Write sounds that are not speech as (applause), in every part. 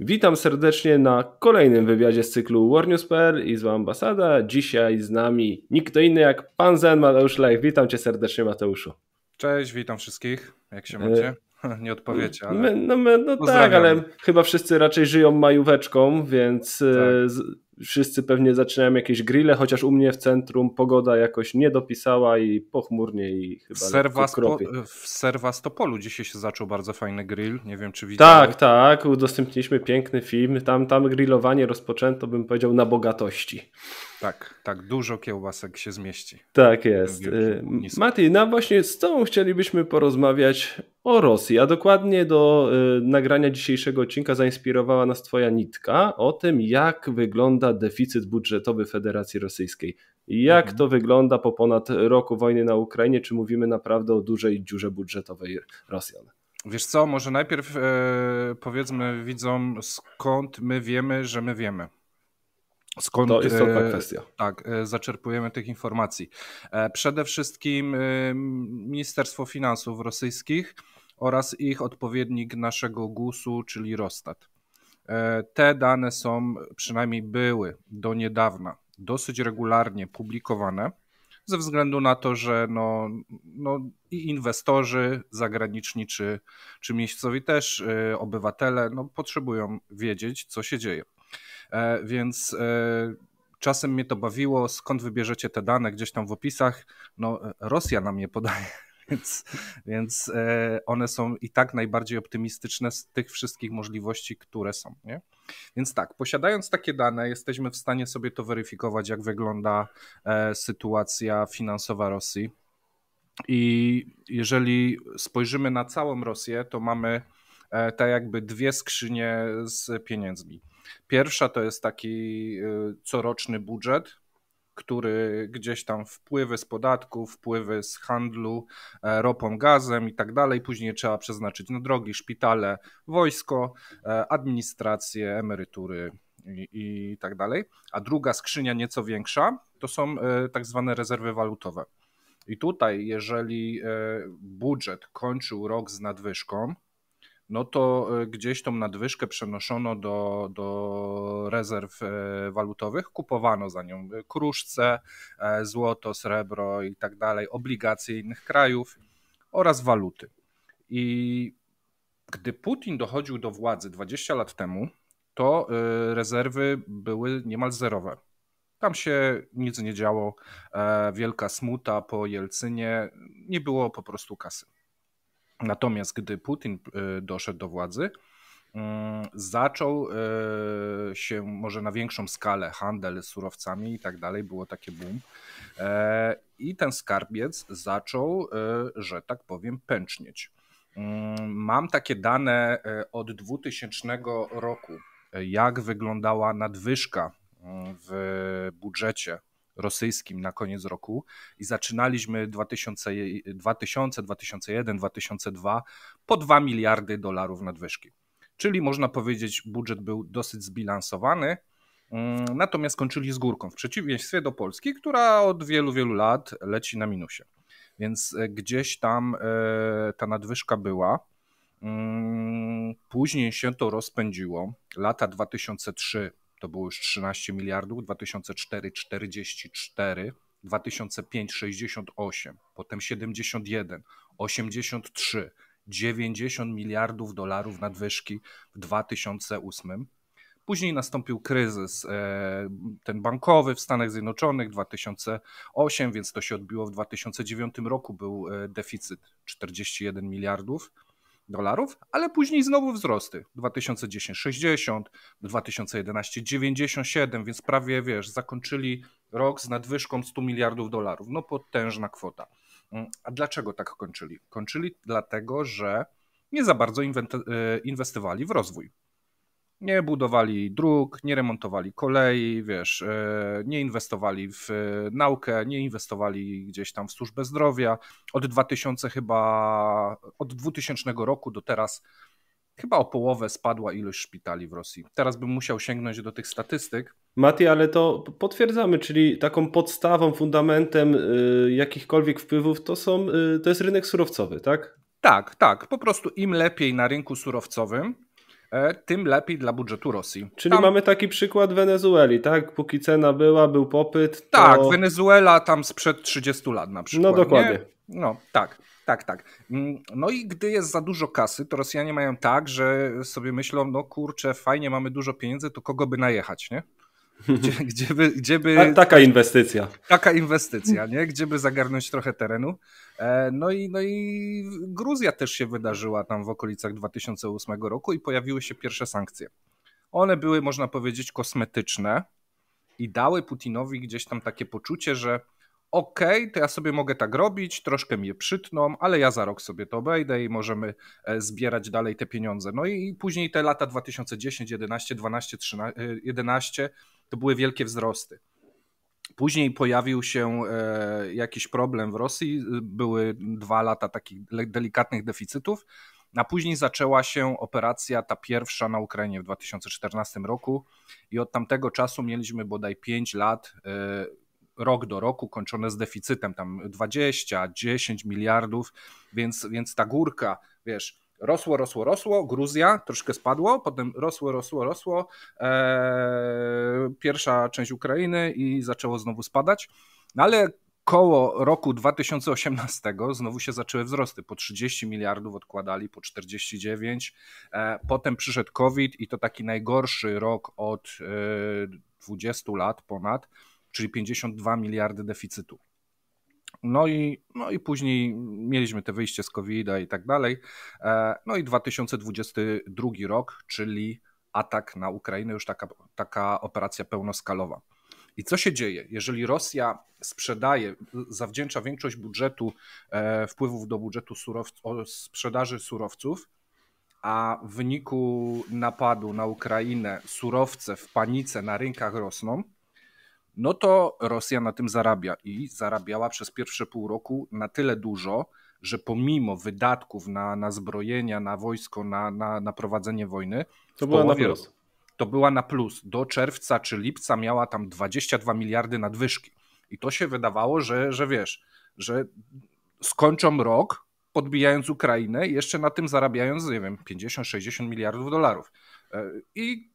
Witam serdecznie na kolejnym wywiadzie z cyklu WarNews.pl i z ambasada. Dzisiaj z nami nikt to inny jak pan Zen Mateusz Lech. Witam cię serdecznie Mateuszu. Cześć, witam wszystkich. Jak się macie? E, (laughs) Nie odpowiecie, ale. My, no, my, no tak, ale chyba wszyscy raczej żyją majóweczką, więc e, tak wszyscy pewnie zaczynają jakieś grille, chociaż u mnie w centrum pogoda jakoś nie dopisała i pochmurnie i chyba Serwaspo, W Serwastopolu dzisiaj się zaczął bardzo fajny grill, nie wiem czy widziałeś. Tak, tak, udostępniliśmy piękny film, tam, tam grillowanie rozpoczęto bym powiedział na bogatości. Tak, tak, dużo kiełbasek się zmieści. Tak jest. Y, Nisko. Mati, no właśnie z Tobą chcielibyśmy porozmawiać o Rosji, a dokładnie do y, nagrania dzisiejszego odcinka zainspirowała nas Twoja nitka o tym, jak wygląda deficyt budżetowy Federacji Rosyjskiej. Jak mhm. to wygląda po ponad roku wojny na Ukrainie? Czy mówimy naprawdę o dużej dziurze budżetowej Rosjan? Wiesz co, może najpierw e, powiedzmy widzom, skąd my wiemy, że my wiemy. Skąd, to ta e, kwestia. Tak, e, zaczerpujemy tych informacji. E, przede wszystkim Ministerstwo Finansów Rosyjskich oraz ich odpowiednik naszego GUS-u, czyli Rostat. Te dane są, przynajmniej były do niedawna, dosyć regularnie publikowane, ze względu na to, że no, no i inwestorzy zagraniczni czy, czy miejscowi też, obywatele, no, potrzebują wiedzieć, co się dzieje. E, więc e, czasem mnie to bawiło, skąd wybierzecie te dane gdzieś tam w opisach. No, e, Rosja nam je podaje. (laughs) Więc, więc one są i tak najbardziej optymistyczne z tych wszystkich możliwości, które są. Nie? Więc tak, posiadając takie dane, jesteśmy w stanie sobie to weryfikować, jak wygląda sytuacja finansowa Rosji. I jeżeli spojrzymy na całą Rosję, to mamy te tak jakby dwie skrzynie z pieniędzmi. Pierwsza to jest taki y, coroczny budżet, który gdzieś tam wpływy z podatków, wpływy z handlu e, ropą, gazem i tak dalej, później trzeba przeznaczyć na drogi, szpitale, wojsko, e, administrację, emerytury i, i tak dalej. A druga skrzynia nieco większa to są e, tak zwane rezerwy walutowe. I tutaj, jeżeli budżet kończył rok z nadwyżką, no to e, gdzieś tą nadwyżkę przenoszono do, do rezerw e, walutowych, kupowano za nią e, kruszce, złoto, srebro i tak dalej, obligacje innych krajów oraz waluty. I gdy Putin dochodził do władzy 20 lat temu, to rezerwy były niemal zerowe. Tam się nic nie działo, wielka smuta po Jelcynie, nie było po prostu kasy. Natomiast gdy Putin e, doszedł do władzy, mm, zaczął e, się może na większą skalę handel surowcami i tak dalej, było takie boom. E, I ten skarbiec zaczął, że tak powiem, pęcznieć. Mm, mam takie dane od 2000 roku, jak wyglądała nadwyżka mm, w budżecie rosyjskim na koniec roku i zaczynaliśmy 2000, 2000 2001, 2002 po 2 miliardy dolarów nadwyżki. Czyli można powiedzieć, budżet był dosyć zbilansowany, mm, natomiast kończyli z górką, w przeciwieństwie do Polski, która od wielu, wielu lat leci na minusie. Więc e, gdzieś tam e, ta nadwyżka była. Mm, później się to rozpędziło. Lata 2003 to było już 13 miliardów, 2004 44, 2005 68, potem 71, 83, 90 miliardów dolarów nadwyżki w 2008. Później nastąpił kryzys e, ten bankowy w Stanach Zjednoczonych 2008, więc to się odbiło w 2009 roku był e, deficyt 41 miliardów dolarów, ale później znowu wzrosty. 2010 60, 2011 97, więc prawie wiesz, zakończyli rok z nadwyżką 100 miliardów dolarów. No potężna kwota. Mm, a dlaczego tak kończyli? Kończyli dlatego, że nie za bardzo e, inwestowali w rozwój nie budowali dróg, nie remontowali kolei, wiesz, e, nie inwestowali w e, naukę, nie inwestowali gdzieś tam w służbę zdrowia. Od 2000 chyba, od 2000 roku do teraz chyba o połowę spadła ilość szpitali w Rosji. Teraz bym musiał sięgnąć do tych statystyk. Mati, ale to potwierdzamy, czyli taką podstawą, fundamentem y, jakichkolwiek wpływów to są, y, to jest rynek surowcowy, tak? Tak, tak. Po prostu im lepiej na rynku surowcowym, E, tym lepiej dla budżetu Rosji. Czyli tam... mamy taki przykład Wenezueli, tak? Póki cena była, był popyt. To... Tak, Wenezuela tam sprzed 30 lat na przykład. No dokładnie. Nie? No tak. Tak, tak. Mm, no i gdy jest za dużo kasy, to Rosjanie mają tak, że sobie myślą, no kurczę, fajnie, mamy dużo pieniędzy, to kogo by najechać, nie? Gdzie, (laughs) gdzie by, gdzie by, taka inwestycja. Taka inwestycja, nie? Gdzieby zagarnąć trochę terenu. E, no i, no i Gruzja też się wydarzyła tam w okolicach 2008 roku i pojawiły się pierwsze sankcje. One były, można powiedzieć, kosmetyczne i dały Putinowi gdzieś tam takie poczucie, że okej, okay, to ja sobie mogę tak robić, troszkę mnie przytną, ale ja za rok sobie to obejdę i możemy e, zbierać dalej te pieniądze. No i później te lata 2010, 11, 12, 13, 11 to były wielkie wzrosty. Później pojawił się e, jakiś problem w Rosji, były dwa lata takich delikatnych deficytów, a później zaczęła się operacja ta pierwsza na Ukrainie w 2014 roku i od tamtego czasu mieliśmy bodaj 5 lat, e, rok do roku kończone z deficytem, tam 20, 10 miliardów, więc, więc ta górka, wiesz, rosło, rosło, rosło, Gruzja troszkę spadło, potem rosło, rosło, rosło, e, pierwsza część Ukrainy i zaczęło znowu spadać. No ale koło roku 2018 znowu się zaczęły wzrosty. Po 30 miliardów odkładali, po 49. E, potem przyszedł COVID i to taki najgorszy rok od e, 20 lat ponad, czyli 52 miliardy deficytu. No i, no i później mieliśmy te wyjście z covid i tak dalej. E, no i 2022 rok, czyli atak na Ukrainę, już taka, taka operacja pełnoskalowa. I co się dzieje, jeżeli Rosja sprzedaje, zawdzięcza większość budżetu, e, wpływów do budżetu surowców, sprzedaży surowców, a w wyniku napadu na Ukrainę surowce w panice na rynkach rosną, no to Rosja na tym zarabia i zarabiała przez pierwsze pół roku na tyle dużo, że pomimo wydatków na, na zbrojenia, na wojsko, na, na, na prowadzenie wojny, to była na plus. To była na plus. Do czerwca czy lipca miała tam 22 miliardy nadwyżki. I to się wydawało, że, że wiesz, że skończą rok podbijając Ukrainę, jeszcze na tym zarabiając, nie wiem, 50-60 miliardów dolarów e, i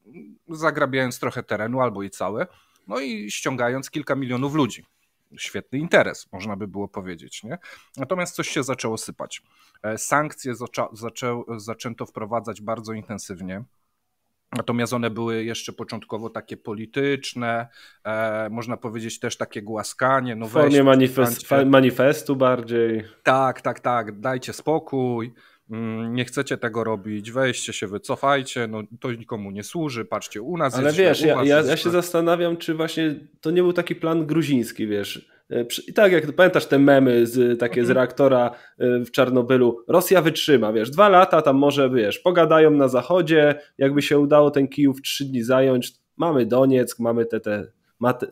zagrabiając trochę terenu albo i całe no i ściągając kilka milionów ludzi. Świetny interes, można by było powiedzieć. Nie? Natomiast coś się zaczęło sypać. E, sankcje zaczę, zaczęto wprowadzać bardzo intensywnie. Natomiast one były jeszcze początkowo takie polityczne, e, można powiedzieć też takie głaskanie. No w formie weź, manifest, manifestu bardziej. Tak, tak, tak, dajcie spokój. Mm, nie chcecie tego robić, weźcie się, wycofajcie, no to nikomu nie służy, patrzcie u nas. Ale jest wiesz, ja, ja, ja, się zastanawiam, czy właśnie to nie był taki plan gruziński, wiesz. E, I tak jak pamiętasz te memy z, takie mhm. z reaktora e, w Czarnobylu, Rosja wytrzyma, wiesz, dwa lata tam może, wiesz, pogadają na zachodzie, jakby się udało ten kijów trzy dni zająć, mamy Donieck, mamy te, te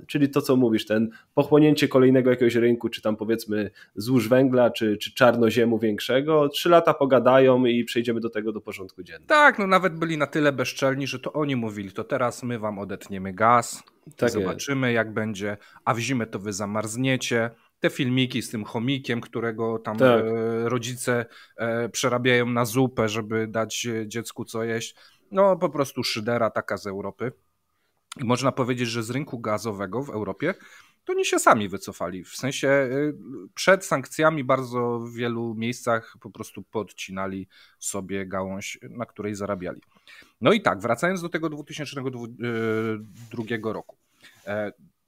czyli to, co mówisz, ten pochłonięcie kolejnego jakiegoś rynku, czy tam powiedzmy złóż węgla, czy, czy czarnoziemu większego, trzy lata pogadają i przejdziemy do tego do porządku dziennego. Tak, no nawet byli na tyle bezczelni, że to oni mówili, to teraz my wam odetniemy gaz, tak zobaczymy jest. jak będzie, a w zimę to wy zamarzniecie te filmiki z tym chomikiem, którego tam tak. E, rodzice e, przerabiają na zupę, żeby dać e, dziecku co jeść. No po prostu szydera taka z Europy. I można powiedzieć, że z rynku gazowego w Europie to oni się sami wycofali. W sensie y, przed sankcjami bardzo w wielu miejscach po prostu podcinali sobie gałąź, na której zarabiali. No i tak, wracając do tego 2002 y, roku.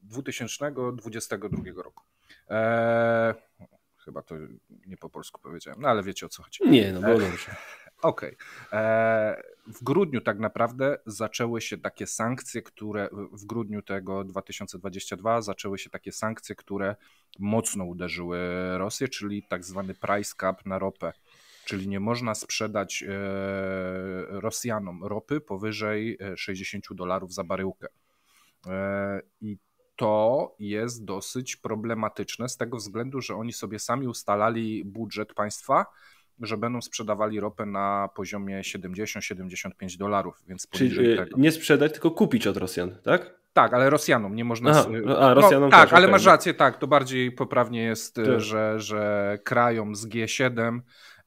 2022 e, roku. Eee, chyba to nie po polsku powiedziałem, no ale wiecie o co chodzi. Nie, no bo e, dobrze. Okej. Okay. E, w grudniu tak naprawdę zaczęły się takie sankcje, które w grudniu tego 2022 zaczęły się takie sankcje, które mocno uderzyły Rosję, czyli tak zwany price cap na ropę. Czyli nie można sprzedać e, Rosjanom ropy powyżej 60 e, dolarów za baryłkę. I to jest dosyć problematyczne z tego względu, że oni sobie sami ustalali budżet państwa że będą sprzedawali ropę na poziomie 70-75 dolarów, więc Czyli y, tego. nie sprzedać, tylko kupić od Rosjan, tak? Tak, ale Rosjanom nie można. Aha, no, a, no, Rosjanom tak, no, tak, ale okay. masz rację, tak. To bardziej poprawnie jest, y, tak. że, że krajom z G7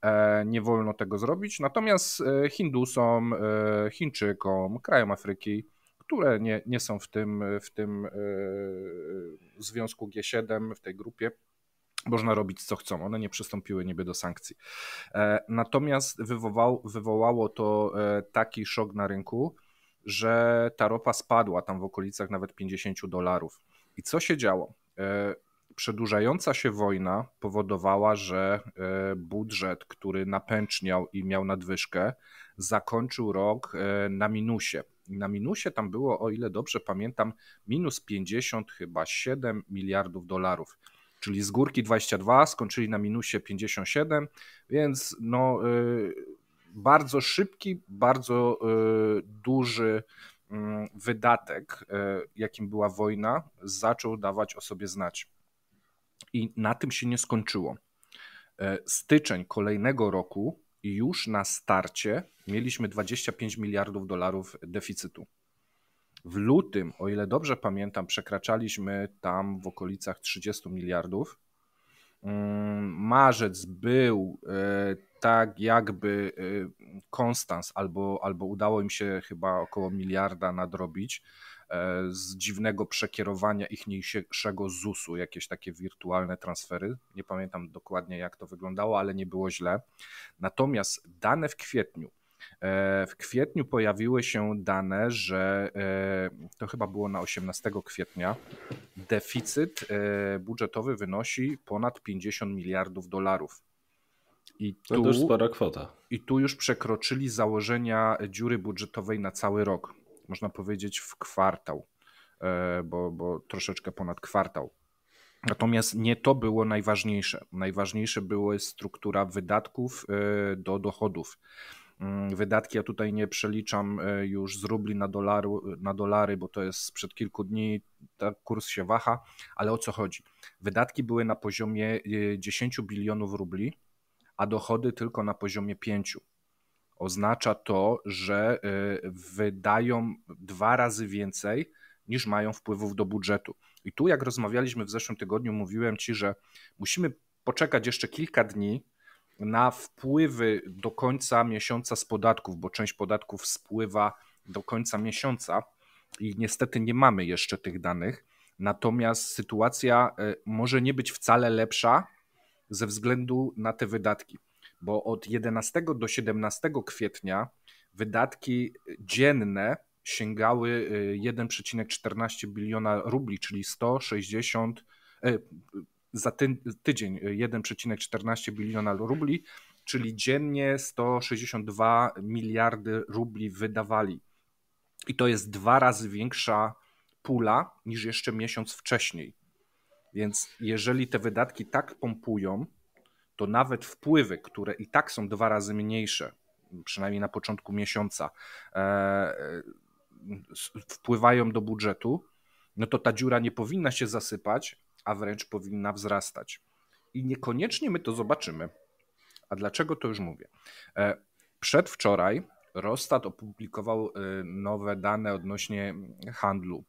e, nie wolno tego zrobić. Natomiast e, Hindusom, e, Chińczykom, krajom Afryki, które nie, nie są w tym, w tym związku G7, w tej grupie, można robić co chcą, one nie przystąpiły niby do sankcji. E, natomiast wywołało, wywołało to e, taki szok na rynku, że ta ropa spadła tam w okolicach nawet 50 dolarów. I co się działo? E, przedłużająca się wojna powodowała, że budżet, który napęczniał i miał nadwyżkę, zakończył rok na minusie. Na minusie tam było, o ile dobrze pamiętam, minus 50, chyba 7 miliardów dolarów czyli z górki 22, skończyli na minusie 57, więc no, y, bardzo szybki, bardzo y, duży mm, wydatek, y, jakim była wojna, zaczął dawać o sobie znać. I na tym się nie skończyło. E, styczeń kolejnego roku, już na starcie, mieliśmy 25 miliardów dolarów deficytu. W lutym, o ile dobrze pamiętam, przekraczaliśmy tam w okolicach 30 miliardów. Mm, marzec był e, tak jakby e, konstans, albo, albo udało im się chyba około miliarda nadrobić e, z dziwnego przekierowania ichniejszego ZUS-u, jakieś takie wirtualne transfery. Nie pamiętam dokładnie jak to wyglądało, ale nie było źle. Natomiast dane w kwietniu E, w kwietniu pojawiły się dane, że e, to chyba było na 18 kwietnia, deficyt e, budżetowy wynosi ponad 50 miliardów dolarów. I to no tu, to już spora kwota. I tu już przekroczyli założenia dziury budżetowej na cały rok. Można powiedzieć w kwartał, bo, bo troszeczkę ponad kwartał. Natomiast nie to było najważniejsze. Najważniejsze była struktura wydatków do dochodów. Mm, wydatki. Ja tutaj nie przeliczam e, już z rubli na, dolaru, na dolary, bo to jest sprzed kilku dni, ten tak, kurs się waha, ale o co chodzi? Wydatki były na poziomie 10 e, bilionów rubli, a dochody tylko na poziomie 5. Oznacza to, że e, wydają dwa razy więcej niż mają wpływów do budżetu. I tu, jak rozmawialiśmy w zeszłym tygodniu, mówiłem ci, że musimy poczekać jeszcze kilka dni, na wpływy do końca miesiąca z podatków, bo część podatków spływa do końca miesiąca i niestety nie mamy jeszcze tych danych. Natomiast sytuacja e, może nie być wcale lepsza ze względu na te wydatki, bo od 11 do 17 kwietnia wydatki dzienne sięgały 1,14 e, biliona rubli, czyli 160 za ty, tydzień 1,14 y, biliona rubli, czyli dziennie 162 miliardy rubli wydawali. I to jest dwa razy większa pula niż jeszcze miesiąc wcześniej. Więc jeżeli te wydatki tak pompują, to nawet wpływy, które i tak są dwa razy mniejsze, przynajmniej na początku miesiąca, e, e wpływają do budżetu, no to ta dziura nie powinna się zasypać, a wręcz powinna wzrastać. I niekoniecznie my to zobaczymy. A dlaczego to już mówię? E, przedwczoraj Rostat opublikował e, nowe dane odnośnie handlu.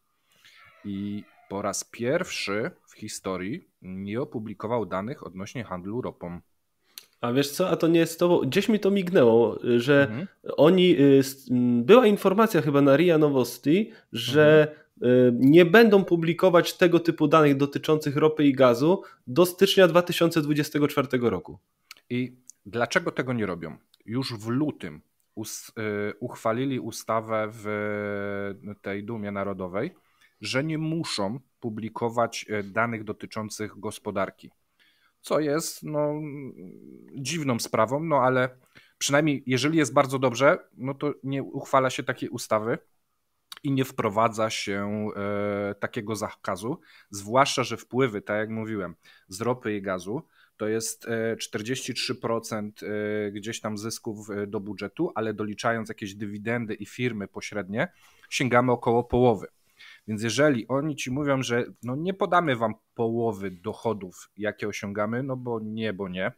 I po raz pierwszy w historii nie opublikował danych odnośnie handlu ropą. A wiesz co, a to nie jest to, gdzieś mi to mignęło, że mhm. oni, y, była informacja chyba na RIA Nowosti, że mhm Y, nie będą publikować tego typu danych dotyczących ropy i gazu do stycznia 2024 roku. I dlaczego tego nie robią? Już w lutym y, uchwalili ustawę w y, tej Dumie Narodowej, że nie muszą publikować danych dotyczących gospodarki. Co jest no, dziwną sprawą, no ale przynajmniej jeżeli jest bardzo dobrze, no to nie uchwala się takiej ustawy i nie wprowadza się e, takiego zakazu, zwłaszcza, że wpływy, tak jak mówiłem, z ropy i gazu to jest 43% e, e, gdzieś tam zysków e, do budżetu, ale doliczając jakieś dywidendy i firmy pośrednie, sięgamy około połowy. Więc jeżeli oni ci mówią, że no nie podamy wam połowy dochodów, jakie osiągamy, no bo nie, bo nie,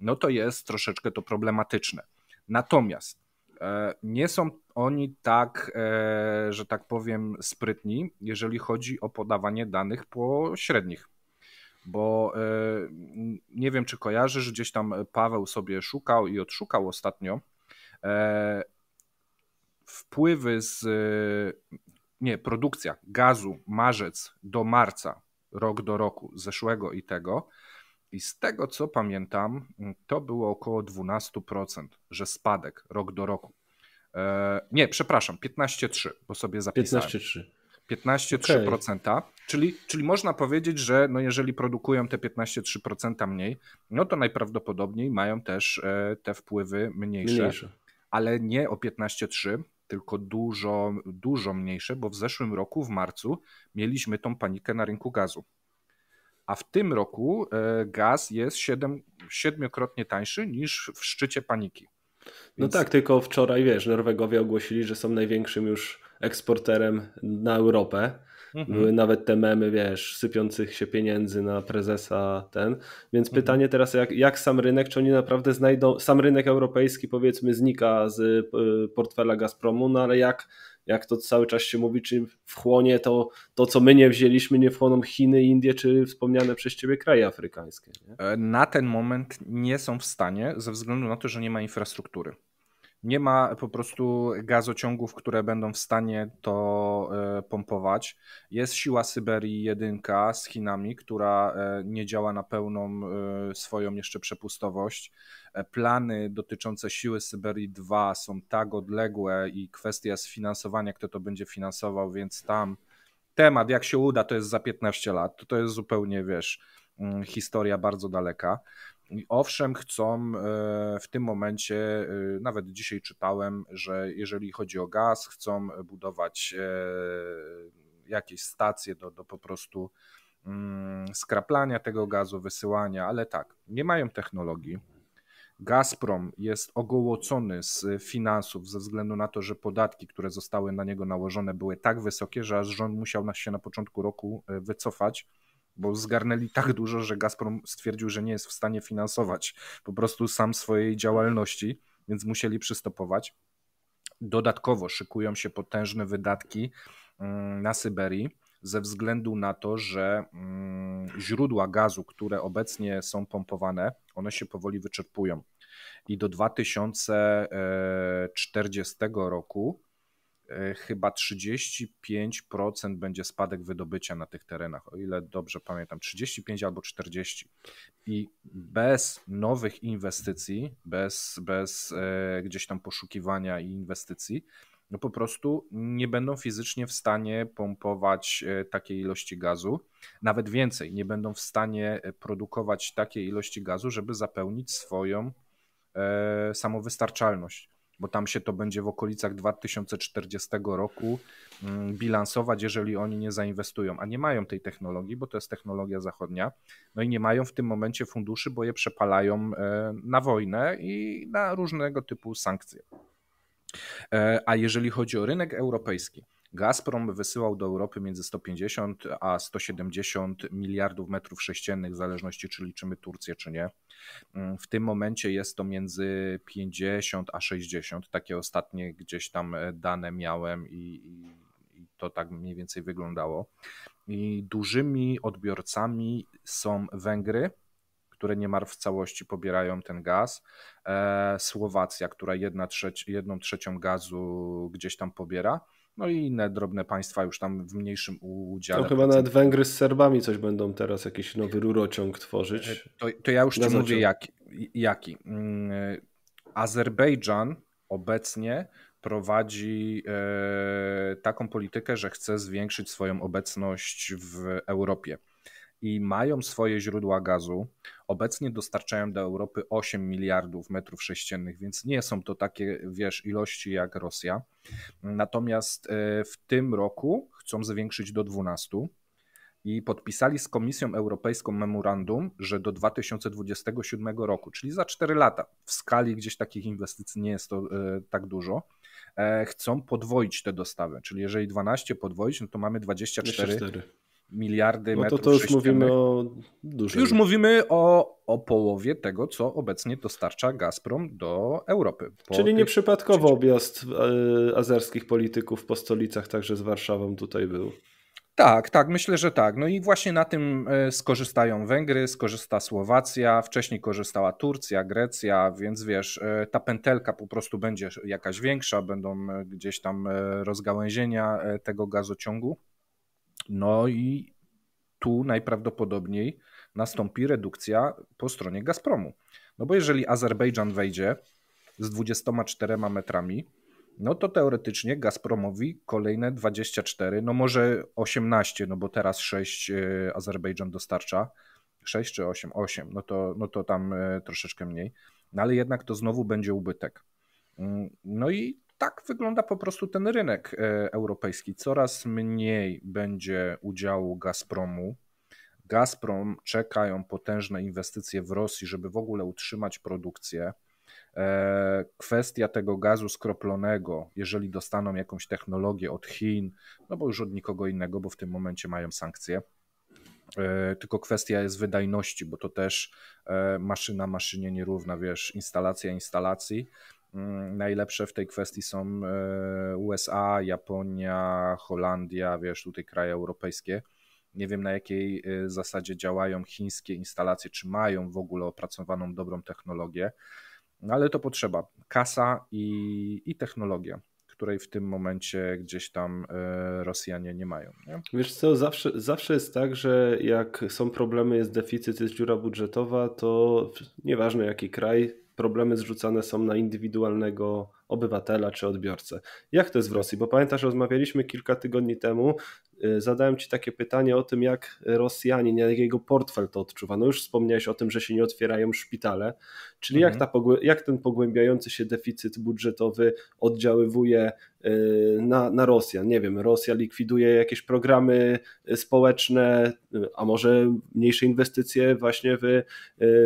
no to jest troszeczkę to problematyczne. Natomiast E, nie są oni tak, e, że tak powiem, sprytni, jeżeli chodzi o podawanie danych pośrednich. Bo e, nie wiem, czy kojarzysz, gdzieś tam Paweł sobie szukał i odszukał ostatnio wpływy z. Nie, produkcja gazu marzec do marca, rok do roku, zeszłego i tego, i z tego co pamiętam, mm, to było około 12%, że spadek rok do roku. E, nie, przepraszam, 15,3, bo sobie zapisałem. 15,3. 15,3%, okay. czyli, czyli można powiedzieć, że no jeżeli produkują te 15,3% mniej, no to najprawdopodobniej mają też e, te wpływy mniejsze, mniejsze. ale nie o 15,3%, tylko dużo, dużo mniejsze, bo w zeszłym roku, w marcu, mieliśmy tą panikę na rynku gazu a w tym roku e, gaz jest siedem siedmiokrotnie tańszy niż w szczycie paniki. No Więc... No tak, tylko wczoraj, wiesz, Norwegowie ogłosili, że są największym już eksporterem na Europę. Mhm. Były nawet te memy, wiesz, sypiących się pieniędzy na prezesa ten. Więc mhm. pytanie teraz, jak, jak sam rynek, czy oni naprawdę znajdą, sam rynek europejski powiedzmy znika z e, portfela Gazpromu, no ale jak jak to cały czas się mówi, czy wchłonie to, to co my nie wzięliśmy, nie wchłoną Chiny, Indie, czy wspomniane przez ciebie kraje afrykańskie. Nie? E, na ten moment nie są w stanie ze względu na to, że nie ma infrastruktury nie ma po prostu gazociągów, które będą w stanie to e, pompować. Jest siła Syberii 1 z Chinami, która e, nie działa na pełną e, swoją jeszcze przepustowość. Plany dotyczące siły Syberii 2 są tak odległe i kwestia sfinansowania, kto to będzie finansował, więc tam temat, jak się uda, to jest za 15 lat. To jest zupełnie, wiesz, mm, historia bardzo daleka owszem, chcą e, w tym momencie, e, nawet dzisiaj czytałem, że jeżeli chodzi o gaz, chcą budować e, jakieś stacje do, do po prostu mm, skraplania tego gazu, wysyłania, ale tak, nie mają technologii. Gazprom jest ogołocony z finansów ze względu na to, że podatki, które zostały na niego nałożone, były tak wysokie, że aż rząd musiał się na początku roku wycofać bo zgarnęli tak dużo, że Gazprom stwierdził, że nie jest w stanie finansować po prostu sam swojej działalności, więc musieli przystopować. Dodatkowo szykują się potężne wydatki mm, na Syberii ze względu na to, że mm, źródła gazu, które obecnie są pompowane, one się powoli wyczerpują. I do 2040 e, roku E, chyba 35% będzie spadek wydobycia na tych terenach, o ile dobrze pamiętam, 35 albo 40. I bez nowych inwestycji, bez, bez e, gdzieś tam poszukiwania i inwestycji, no po prostu nie będą fizycznie w stanie pompować e, takiej ilości gazu, nawet więcej, nie będą w stanie produkować takiej ilości gazu, żeby zapełnić swoją samowystarczalność bo tam się to będzie w okolicach 2040 roku mm, bilansować, jeżeli oni nie zainwestują, a nie mają tej technologii, bo to jest technologia zachodnia, no i nie mają w tym momencie funduszy, bo je przepalają e, na wojnę i na różnego typu sankcje. E, a jeżeli chodzi o rynek europejski, Gazprom wysyłał do Europy między 150 a 170 miliardów metrów sześciennych, w zależności czy liczymy Turcję, czy nie. Mm, w tym momencie jest to między 50 a 60. Takie ostatnie gdzieś tam e, dane miałem i, i to tak mniej więcej wyglądało. I dużymi odbiorcami są Węgry, które niemal w całości pobierają ten gaz. E, Słowacja, która jedna jedną trzecią gazu gdzieś tam pobiera no i inne drobne państwa już tam w mniejszym udziale. No, chyba procent. nawet Węgry z Serbami coś będą teraz jakiś nowy rurociąg tworzyć. E, to, to ja już ci mówię jaki. Mm, e, Azerbejdżan obecnie prowadzi e, taką politykę, że chce zwiększyć swoją obecność w Europie i mają swoje źródła gazu. Obecnie dostarczają do Europy 8 miliardów metrów sześciennych, więc nie są to takie, wiesz, ilości jak Rosja. Natomiast e, w tym roku chcą zwiększyć do 12 i podpisali z Komisją Europejską memorandum, że do 2027 roku, czyli za 4 lata, w skali gdzieś takich inwestycji nie jest to e, tak dużo, e, chcą podwoić te dostawy. Czyli jeżeli 12 podwoić, no to mamy 24. 24 miliardy no to metrów to już mówimy o dużej. Już mówimy o, o połowie tego, co obecnie dostarcza Gazprom do Europy. Czyli nieprzypadkowo objazd e, azerskich polityków po stolicach, także z Warszawą tutaj był. Tak, tak, myślę, że tak. No i właśnie na tym e, skorzystają Węgry, skorzysta Słowacja, wcześniej korzystała Turcja, Grecja, więc wiesz, e, ta pętelka po prostu będzie jakaś większa, będą gdzieś tam rozgałęzienia tego gazociągu. No i tu najprawdopodobniej nastąpi redukcja po stronie Gazpromu. No bo jeżeli Azerbejdżan wejdzie z 24 metrami, no to teoretycznie Gazpromowi kolejne 24, no może 18, no bo teraz 6 e, Azerbejdżan dostarcza, 6 czy 8, 8, no to, no to tam e, troszeczkę mniej, no ale jednak to znowu będzie ubytek. Mm, no i tak wygląda po prostu ten rynek e, europejski. Coraz mniej będzie udziału Gazpromu. Gazprom czekają potężne inwestycje w Rosji, żeby w ogóle utrzymać produkcję. E, kwestia tego gazu skroplonego, jeżeli dostaną jakąś technologię od Chin, no bo już od nikogo innego, bo w tym momencie mają sankcje. E, tylko kwestia jest wydajności, bo to też maszyna maszynie nierówna, wiesz, instalacja instalacji Mm, najlepsze w tej kwestii są e, USA, Japonia, Holandia, wiesz, tutaj kraje europejskie. Nie wiem na jakiej e, zasadzie działają chińskie instalacje, czy mają w ogóle opracowaną dobrą technologię, no ale to potrzeba kasa i, i technologia której w tym momencie gdzieś tam e, Rosjanie nie mają. Nie? Wiesz co, zawsze, zawsze jest tak, że jak są problemy, jest deficyt, jest dziura budżetowa, to nieważne jaki kraj, problemy zrzucane są na indywidualnego obywatela czy odbiorcę. Jak to jest w Rosji? Bo pamiętasz, rozmawialiśmy kilka tygodni temu, Y, zadałem Ci takie pytanie o tym, jak Rosjanin, jak jego portfel to odczuwa. No już wspomniałeś o tym, że się nie otwierają szpitale, czyli mhm. jak, ta, jak ten pogłębiający się deficyt budżetowy oddziaływuje y, na, na Rosjan. Nie wiem, Rosja likwiduje jakieś programy y, społeczne, a może mniejsze inwestycje właśnie w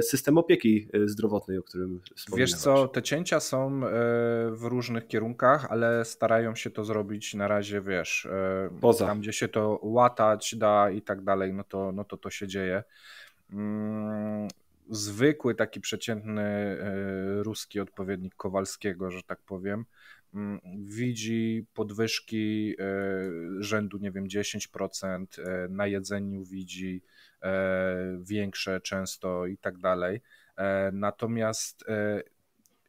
system opieki zdrowotnej, o którym wspomniałeś. Wiesz co, te cięcia są w różnych kierunkach, ale starają się to zrobić na razie, wiesz, Poza. tam gdzie się się to łatać da i tak dalej, no to no to, to się dzieje. Mm, zwykły, taki przeciętny e, ruski odpowiednik Kowalskiego, że tak powiem, mm, widzi podwyżki e, rzędu, nie wiem, 10%, e, na jedzeniu widzi większe często i tak dalej. Natomiast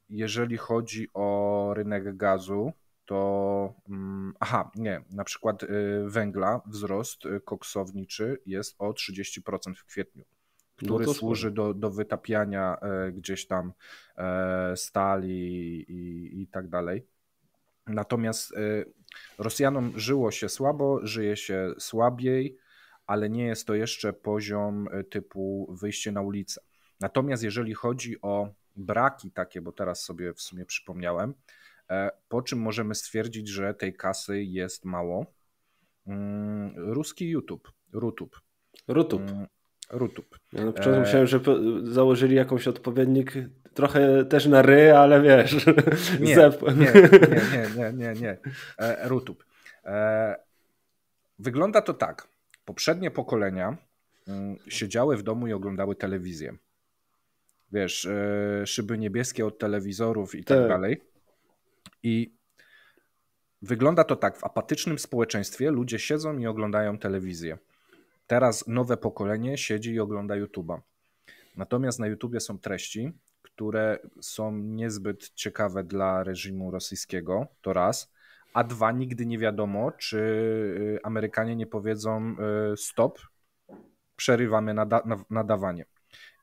jeżeli chodzi o rynek gazu, to mm, aha, nie, na przykład y, węgla, wzrost y, koksowniczy jest o 30% w kwietniu, który no służy do, do wytapiania e, gdzieś tam e, stali i, i tak dalej. Natomiast y, Rosjanom żyło się słabo, żyje się słabiej, ale nie jest to jeszcze poziom e, typu wyjście na ulicę. Natomiast jeżeli chodzi o braki takie, bo teraz sobie w sumie przypomniałem, E, po czym możemy stwierdzić, że tej kasy jest mało. Mm, ruski YouTube, Rutub. Rutub. Mm, rutub. Ja e... myślałem, że założyli jakąś odpowiednik trochę też na ry, ale wiesz. Nie, (laughs) zep... nie, nie, nie, nie, nie. E, rutub. E, wygląda to tak. Poprzednie pokolenia mm, siedziały w domu i oglądały telewizję. Wiesz, e, szyby niebieskie od telewizorów i tak, tak dalej i wygląda to tak, w apatycznym społeczeństwie ludzie siedzą i oglądają telewizję. Teraz nowe pokolenie siedzi i ogląda YouTube'a. Natomiast na YouTubie są treści, które są niezbyt ciekawe dla reżimu rosyjskiego, to raz. A dwa, nigdy nie wiadomo, czy y, Amerykanie nie powiedzą y, stop, przerywamy nada- nadawanie.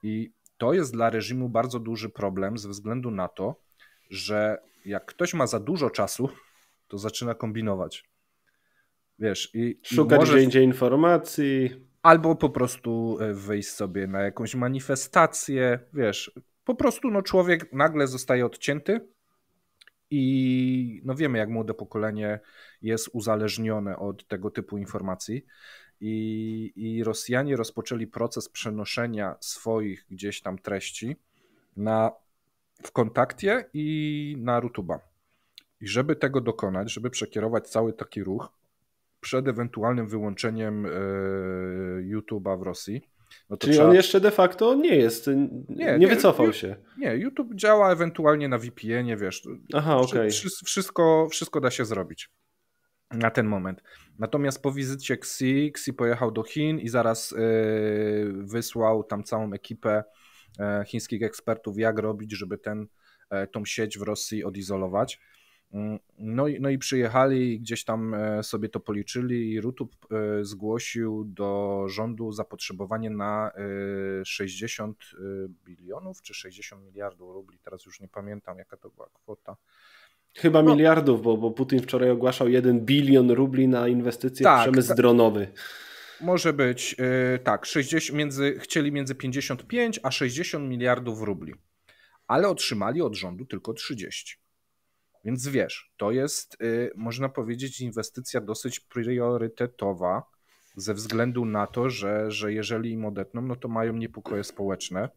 I to jest dla reżimu bardzo duży problem ze względu na to, że jak ktoś ma za dużo czasu, to zaczyna kombinować. Wiesz, i. Szukać i może... gdzie indziej informacji. Albo po prostu e, wyjść sobie na jakąś manifestację. Wiesz, po prostu no, człowiek nagle zostaje odcięty i no wiemy, jak młode pokolenie jest uzależnione od tego typu informacji. I, I Rosjanie rozpoczęli proces przenoszenia swoich gdzieś tam treści na w kontakcie i na Rutuba. I żeby tego dokonać, żeby przekierować cały taki ruch przed ewentualnym wyłączeniem e, YouTube'a w Rosji, no Czyli trzeba... on jeszcze de facto nie jest, nie, nie, nie wycofał się. Nie, YouTube działa ewentualnie na VPN-ie, wiesz. Aha, okej. Okay. Wszystko, wszystko da się zrobić na ten moment. Natomiast po wizycie Xi, Xi pojechał do Chin i zaraz yy, wysłał tam całą ekipę E, chińskich ekspertów, jak robić, żeby ten, e, tą sieć w Rosji odizolować. Mm, no i, no i przyjechali gdzieś tam e, sobie to policzyli i Rutub zgłosił do rządu zapotrzebowanie na 60 bilionów czy 60 miliardów rubli, teraz już nie pamiętam jaka to była kwota. Chyba no. miliardów, bo, bo Putin wczoraj ogłaszał 1 bilion rubli na inwestycje tak, w przemysł tak. dronowy może być yy, tak, 60, między, chcieli między 55 a 60 miliardów rubli, ale otrzymali od rządu tylko 30. Więc wiesz, to jest, yy, można powiedzieć, inwestycja dosyć priorytetowa ze względu na to, że, że jeżeli im odetną, no to mają niepokoje społeczne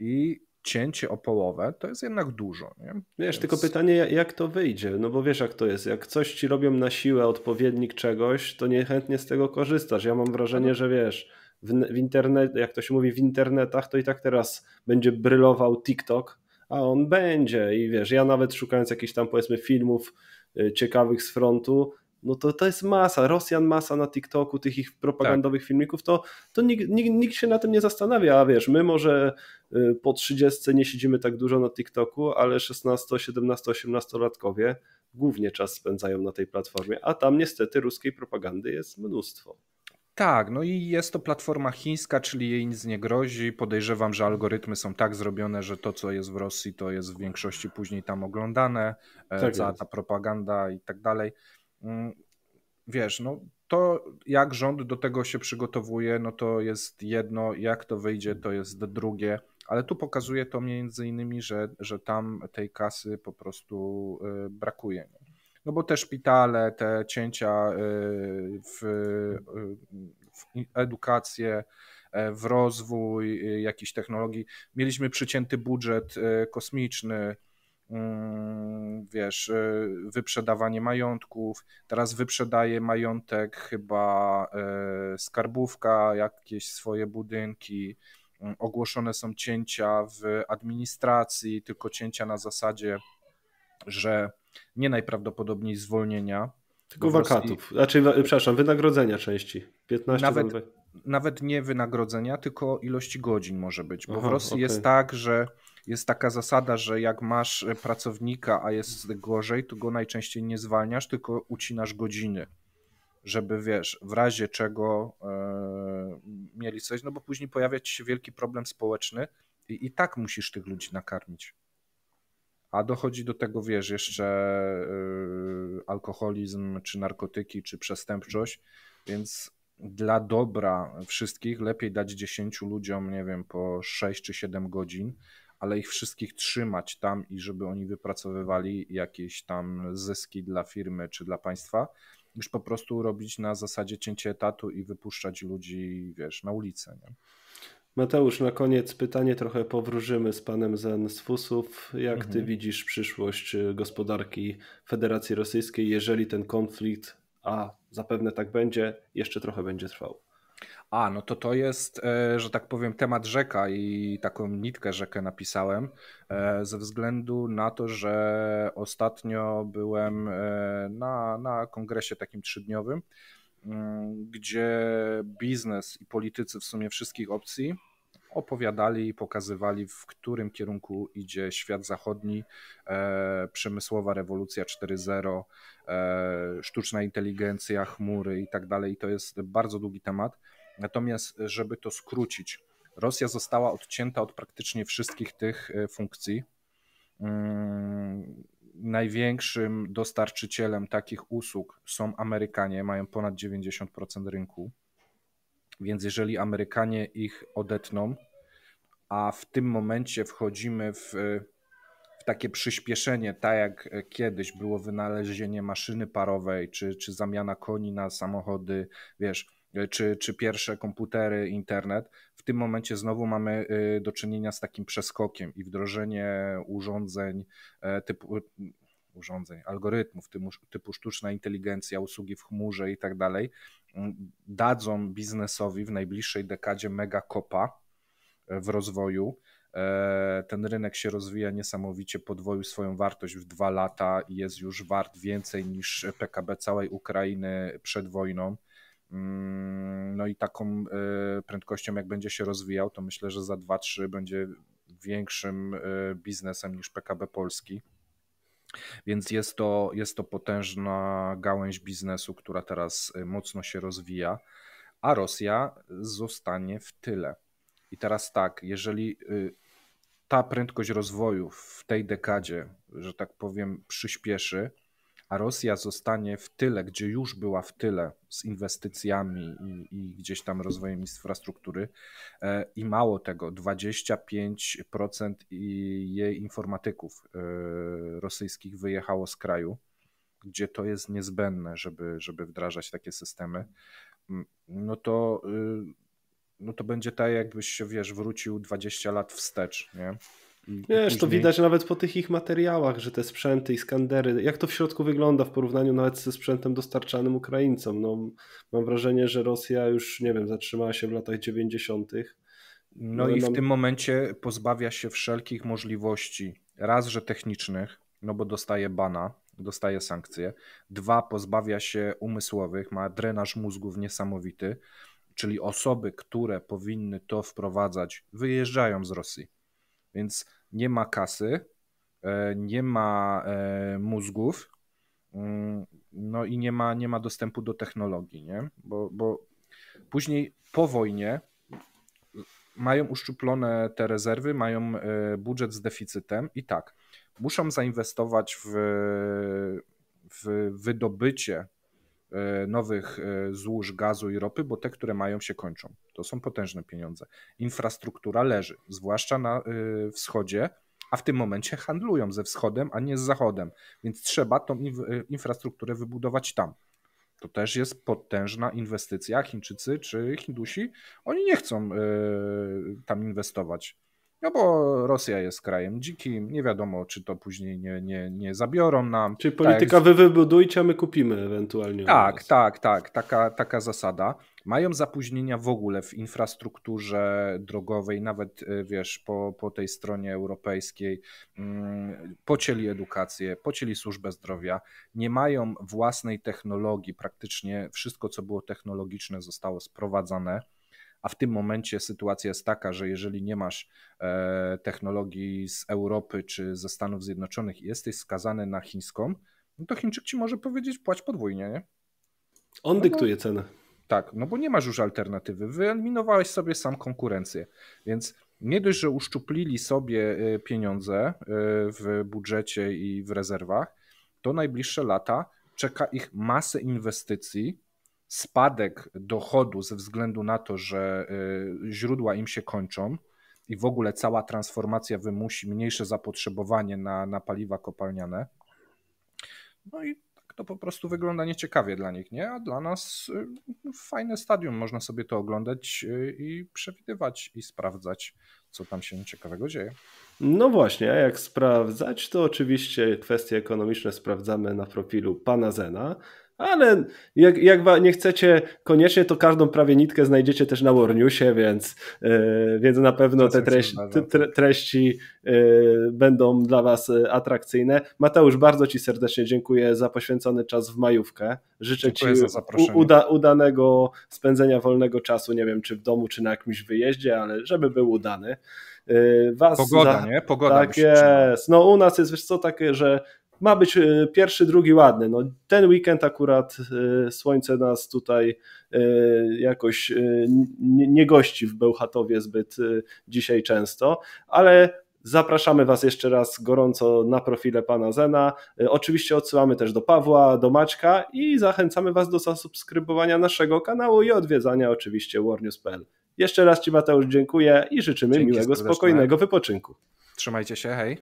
i cięcie o połowę, to jest jednak dużo. Nie? Wiesz, Więc... tylko pytanie, jak to wyjdzie? No bo wiesz, jak to jest. Jak coś ci robią na siłę odpowiednik czegoś, to niechętnie z tego korzystasz. Ja mam wrażenie, no. że wiesz, w, w internet, jak to się mówi w internetach, to i tak teraz będzie brylował TikTok, a on będzie. I wiesz, ja nawet szukając jakichś tam powiedzmy filmów y, ciekawych z frontu, no to, to jest masa, Rosjan masa na TikToku, tych ich propagandowych tak. filmików, to, to nikt, nikt, nikt, się na tym nie zastanawia, a wiesz, my może y, po 30 nie siedzimy tak dużo na TikToku, ale 16, 17, 18 latkowie głównie czas spędzają na tej platformie, a tam niestety ruskiej propagandy jest mnóstwo. Tak, no i jest to platforma chińska, czyli jej nic nie grozi. Podejrzewam, że algorytmy są tak zrobione, że to, co jest w Rosji, to jest w większości później tam oglądane, e, tak cała ta propaganda i tak dalej. Mm, wiesz, no to jak rząd do tego się przygotowuje, no to jest jedno, jak to wyjdzie, to jest drugie, ale tu pokazuje to między innymi, że, że tam tej kasy po prostu y, brakuje. No bo te szpitale, te cięcia y, w, y, w edukację, e, w rozwój jakichś technologii. Mieliśmy przycięty budżet kosmiczny, Mm, wiesz, e, wyprzedawanie majątków. Teraz wyprzedaje majątek chyba e, skarbówka, jakieś swoje budynki. Mm, ogłoszone są cięcia w administracji, tylko cięcia na zasadzie, że nie najprawdopodobniej zwolnienia. Tylko wakatów, znaczy, przepraszam, wynagrodzenia części. 15 nawet, nawet nie wynagrodzenia, tylko ilości godzin może być. Bo Aha, w Rosji okay. jest tak, że jest taka zasada, że jak masz e, pracownika, a jest gorzej, to go najczęściej nie zwalniasz, tylko ucinasz godziny, żeby wiesz, w razie czego e, mieli coś, no bo później pojawia ci się wielki problem społeczny i, i tak musisz tych ludzi nakarmić. A dochodzi do tego, wiesz, jeszcze e, alkoholizm, czy narkotyki, czy przestępczość, więc dla dobra wszystkich lepiej dać 10 ludziom, nie wiem, po 6 czy 7 godzin, ale ich wszystkich trzymać tam i żeby oni wypracowywali jakieś tam zyski dla firmy czy dla państwa, niż po prostu robić na zasadzie cięcie etatu i wypuszczać ludzi, wiesz, na ulicę. Nie? Mateusz, na koniec pytanie trochę powróżymy z panem Zen z Fusów. Jak mhm. ty widzisz przyszłość y, gospodarki Federacji Rosyjskiej, jeżeli ten konflikt, a zapewne tak będzie, jeszcze trochę będzie trwał? A, no to to jest, e, że tak powiem, temat rzeka i taką nitkę rzekę napisałem e, ze względu na to, że ostatnio byłem e, na, na kongresie takim trzydniowym, mm, gdzie biznes i politycy w sumie wszystkich opcji opowiadali i pokazywali, w którym kierunku idzie świat zachodni, przemysłowa rewolucja 4.0, sztuczna inteligencja, chmury i tak dalej. To jest bardzo długi temat. Natomiast, e, żeby to skrócić, Rosja została odcięta od praktycznie wszystkich tych e, funkcji. Mm, największym dostarczycielem takich usług są Amerykanie, mają ponad 90% rynku. Więc jeżeli Amerykanie ich odetną, a w tym momencie wchodzimy w, e, w takie przyspieszenie, tak jak kiedyś było wynalezienie maszyny parowej, czy, czy zamiana koni na samochody, wiesz, Y, czy, czy pierwsze komputery, internet, w tym momencie znowu mamy y, do czynienia z takim przeskokiem i wdrożenie urządzeń e, typu y, urządzeń, algorytmów typu, typu sztuczna inteligencja, usługi w chmurze i tak dalej, mm, dadzą biznesowi w najbliższej dekadzie mega kopa e, w rozwoju. E, ten rynek się rozwija niesamowicie, podwoił swoją wartość w dwa lata i jest już wart więcej niż PKB całej Ukrainy przed wojną Mm, no i taką y, prędkością, jak będzie się rozwijał, to myślę, że za 2-3 będzie większym y, biznesem niż PKB Polski. Więc jest to, jest to potężna gałęź biznesu, która teraz y, mocno się rozwija, a Rosja zostanie w tyle. I teraz tak, jeżeli ta prędkość rozwoju w tej dekadzie, że tak powiem, przyspieszy, a Rosja zostanie w tyle, gdzie już była w tyle z inwestycjami i, i gdzieś tam rozwojem infrastruktury. E, I mało tego, 25% jej informatyków e, rosyjskich wyjechało z kraju, gdzie to jest niezbędne, żeby, żeby wdrażać takie systemy. No to y, no to będzie tak, jakbyś się, wiesz, wrócił 20 lat wstecz, nie? Wiesz, później. to widać nawet po tych ich materiałach, że te sprzęty i skandery, jak to w środku wygląda w porównaniu nawet ze sprzętem dostarczanym Ukraińcom. No, mam wrażenie, że Rosja już, nie wiem, zatrzymała się w latach 90. No, no, i nam... w no. tym momencie pozbawia się wszelkich możliwości, raz, że technicznych, no bo dostaje bana, dostaje sankcje, dwa, pozbawia się umysłowych, ma drenaż mózgów niesamowity, czyli osoby, które powinny to wprowadzać, wyjeżdżają z Rosji. Więc nie ma kasy, e, nie ma e, mózgów, mm, no i nie ma, nie ma dostępu do technologii, nie? Bo, bo później po wojnie mają uszczuplone te rezerwy, mają e, budżet z deficytem i tak, muszą zainwestować w, w wydobycie E, nowych e, złóż gazu i ropy, bo te, które mają, się kończą. To są potężne pieniądze. Infrastruktura leży, zwłaszcza na e, wschodzie, a w tym momencie handlują ze wschodem, a nie z zachodem, więc trzeba tą infrastrukturę wybudować tam. To też jest potężna inwestycja. Chińczycy czy Hindusi, oni nie chcą tam inwestować no bo Rosja jest krajem dzikim, nie wiadomo, czy to później nie, nie, nie zabiorą nam. Czyli tak, polityka tak, wy wybudujcie, a my kupimy ewentualnie. Tak, tak, tak, taka, taka zasada. Mają zapóźnienia w ogóle w infrastrukturze drogowej, nawet y, wiesz, po, po tej stronie europejskiej. Mm, pocieli edukację, pocieli służbę zdrowia, nie mają własnej technologii. Praktycznie wszystko, co było technologiczne, zostało sprowadzane a w tym momencie sytuacja jest taka, że jeżeli nie masz e, technologii z Europy czy ze Stanów Zjednoczonych i jesteś skazany na chińską, no to Chińczyk ci może powiedzieć płać podwójnie, nie? On no dyktuje bo, cenę. Tak, no bo nie masz już alternatywy. Wyeliminowałeś sobie sam konkurencję. Więc nie dość, że uszczuplili sobie e, pieniądze e, w budżecie i w rezerwach, to najbliższe lata czeka ich masę inwestycji spadek dochodu ze względu na to, że y, źródła im się kończą i w ogóle cała transformacja wymusi mniejsze zapotrzebowanie na, na paliwa kopalniane. No i tak to po prostu wygląda nieciekawie dla nich, nie? A dla nas y, no, fajne stadium, można sobie to oglądać y, i przewidywać i sprawdzać, co tam się ciekawego dzieje. No właśnie, a jak sprawdzać, to oczywiście kwestie ekonomiczne sprawdzamy na profilu pana Zena. Ale jak, jak nie chcecie koniecznie, to każdą prawie nitkę znajdziecie też na Warniusie, więc, e, więc na pewno te treści, te treści e, będą dla Was e, atrakcyjne. Mateusz, bardzo Ci serdecznie dziękuję za poświęcony czas w majówkę. Życzę dziękuję Ci za uda, udanego spędzenia wolnego czasu, nie wiem czy w domu, czy na jakimś wyjeździe, ale żeby był udany. Was Pogoda, za... nie? Pogoda. Tak jest. No u nas jest, wiesz co, takie, że ma być e, pierwszy, drugi ładny. No, ten weekend akurat e, słońce nas tutaj e, jakoś nie gości w Bełchatowie zbyt dzisiaj często, ale Zapraszamy Was jeszcze raz gorąco na profile pana Zena. Oczywiście odsyłamy też do Pawła, do Maćka i zachęcamy Was do zasubskrybowania naszego kanału i odwiedzania oczywiście warnews.pl. Jeszcze raz Ci Mateusz dziękuję i życzymy Dzięki miłego, spokojnego wypoczynku. Trzymajcie się, hej.